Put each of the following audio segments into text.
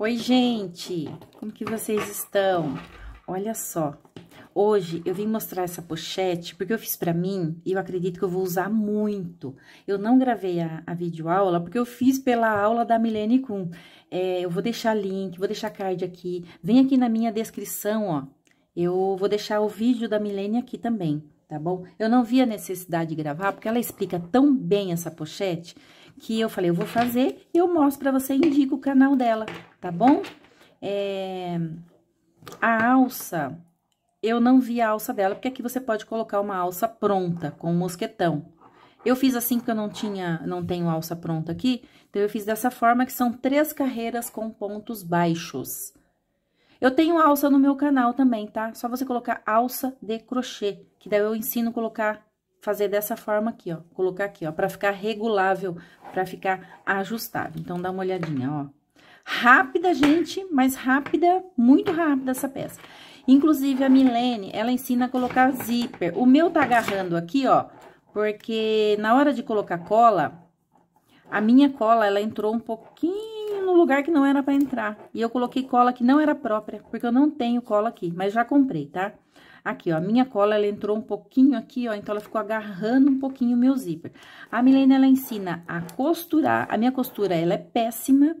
Oi, gente! Como que vocês estão? Olha só, hoje eu vim mostrar essa pochete porque eu fiz pra mim e eu acredito que eu vou usar muito. Eu não gravei a, a videoaula porque eu fiz pela aula da Milene Kuhn. É, eu vou deixar link, vou deixar card aqui. Vem aqui na minha descrição, ó. Eu vou deixar o vídeo da Milene aqui também, tá bom? Eu não vi a necessidade de gravar porque ela explica tão bem essa pochete que eu falei, eu vou fazer e eu mostro pra você, e indico o canal dela, tá bom? É, a alça, eu não vi a alça dela, porque aqui você pode colocar uma alça pronta com um mosquetão. Eu fiz assim porque eu não tinha, não tenho alça pronta aqui, então eu fiz dessa forma que são três carreiras com pontos baixos. Eu tenho alça no meu canal também, tá? Só você colocar alça de crochê, que daí eu ensino colocar, fazer dessa forma aqui, ó. Colocar aqui, ó, pra ficar regulável, pra ficar ajustável. Então, dá uma olhadinha, ó. Rápida, gente, mas rápida, muito rápida essa peça. Inclusive, a Milene, ela ensina a colocar zíper. O meu tá agarrando aqui, ó, porque na hora de colocar cola, a minha cola, ela entrou um pouquinho no lugar que não era para entrar. E eu coloquei cola que não era própria, porque eu não tenho cola aqui, mas já comprei, tá? Aqui, ó, a minha cola, ela entrou um pouquinho aqui, ó, então ela ficou agarrando um pouquinho o meu zíper. A Milene, ela ensina a costurar, a minha costura, ela é péssima,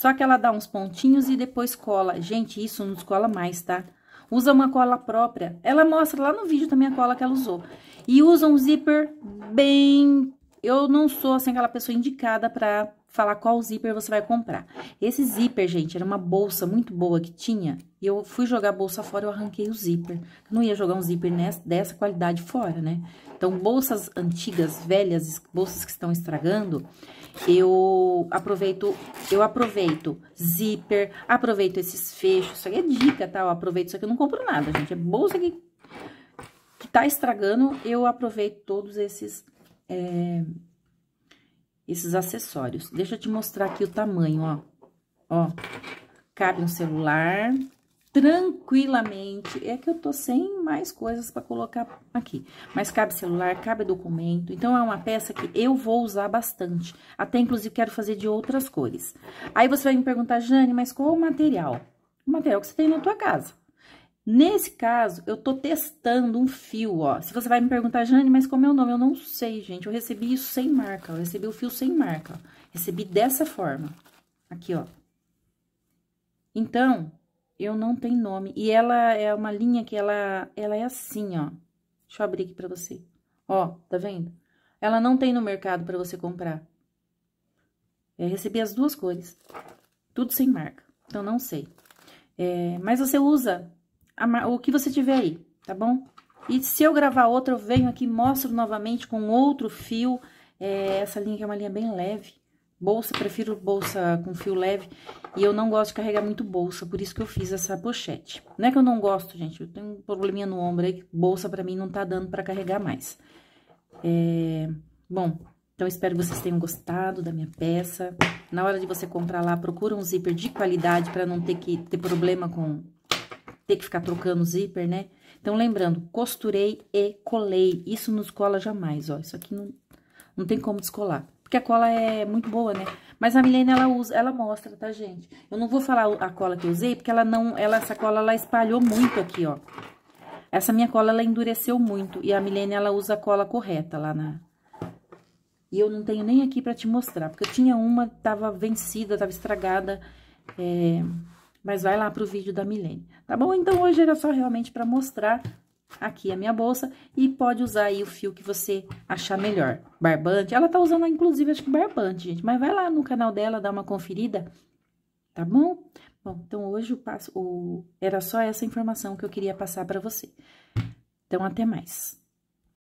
só que ela dá uns pontinhos e depois cola. Gente, isso não descola mais, tá? Usa uma cola própria. Ela mostra lá no vídeo também a cola que ela usou. E usa um zíper bem eu não sou, assim, aquela pessoa indicada para falar qual zíper você vai comprar. Esse zíper, gente, era uma bolsa muito boa que tinha. E eu fui jogar a bolsa fora, eu arranquei o zíper. Eu não ia jogar um zíper nessa, dessa qualidade fora, né? Então, bolsas antigas, velhas, bolsas que estão estragando, eu aproveito, eu aproveito zíper, aproveito esses fechos. Isso aqui é dica, tá? Eu aproveito isso aqui, eu não compro nada, gente. É bolsa que, que tá estragando, eu aproveito todos esses é, esses acessórios. Deixa eu te mostrar aqui o tamanho, ó. Ó, cabe um celular tranquilamente. É que eu tô sem mais coisas para colocar aqui. Mas cabe celular, cabe documento. Então, é uma peça que eu vou usar bastante. Até, inclusive, quero fazer de outras cores. Aí, você vai me perguntar, Jane, mas qual o material? O material que você tem na tua casa. Nesse caso, eu tô testando um fio, ó. Se você vai me perguntar, Jane, mas como é o nome? Eu não sei, gente. Eu recebi isso sem marca, eu recebi o fio sem marca. Ó. Recebi dessa forma, aqui, ó. Então, eu não tenho nome. E ela é uma linha que ela, ela é assim, ó. Deixa eu abrir aqui pra você. Ó, tá vendo? Ela não tem no mercado pra você comprar. Eu recebi as duas cores. Tudo sem marca. Então, não sei. É, mas você usa o que você tiver aí, tá bom? E se eu gravar outra, eu venho aqui e mostro novamente com outro fio. É, essa linha aqui é uma linha bem leve. Bolsa, prefiro bolsa com fio leve. E eu não gosto de carregar muito bolsa, por isso que eu fiz essa pochete. Não é que eu não gosto, gente. Eu tenho um probleminha no ombro aí, bolsa pra mim não tá dando pra carregar mais. É, bom, então espero que vocês tenham gostado da minha peça. Na hora de você comprar lá, procura um zíper de qualidade pra não ter que ter problema com ter que ficar trocando zíper, né? Então, lembrando, costurei e colei. Isso não descola jamais, ó. Isso aqui não, não tem como descolar. Porque a cola é muito boa, né? Mas a Milene ela usa, ela mostra, tá, gente? Eu não vou falar a cola que eu usei, porque ela não... Ela, essa cola, ela espalhou muito aqui, ó. Essa minha cola, ela endureceu muito. E a Milene ela usa a cola correta lá na... E eu não tenho nem aqui pra te mostrar, porque eu tinha uma, tava vencida, tava estragada. É... Mas vai lá pro vídeo da Milene, tá bom? Então, hoje era só realmente para mostrar aqui a minha bolsa e pode usar aí o fio que você achar melhor. Barbante, ela tá usando, inclusive, acho que barbante, gente. Mas vai lá no canal dela, dá uma conferida, tá bom? Bom, então, hoje passo, o... era só essa informação que eu queria passar para você. Então, até mais.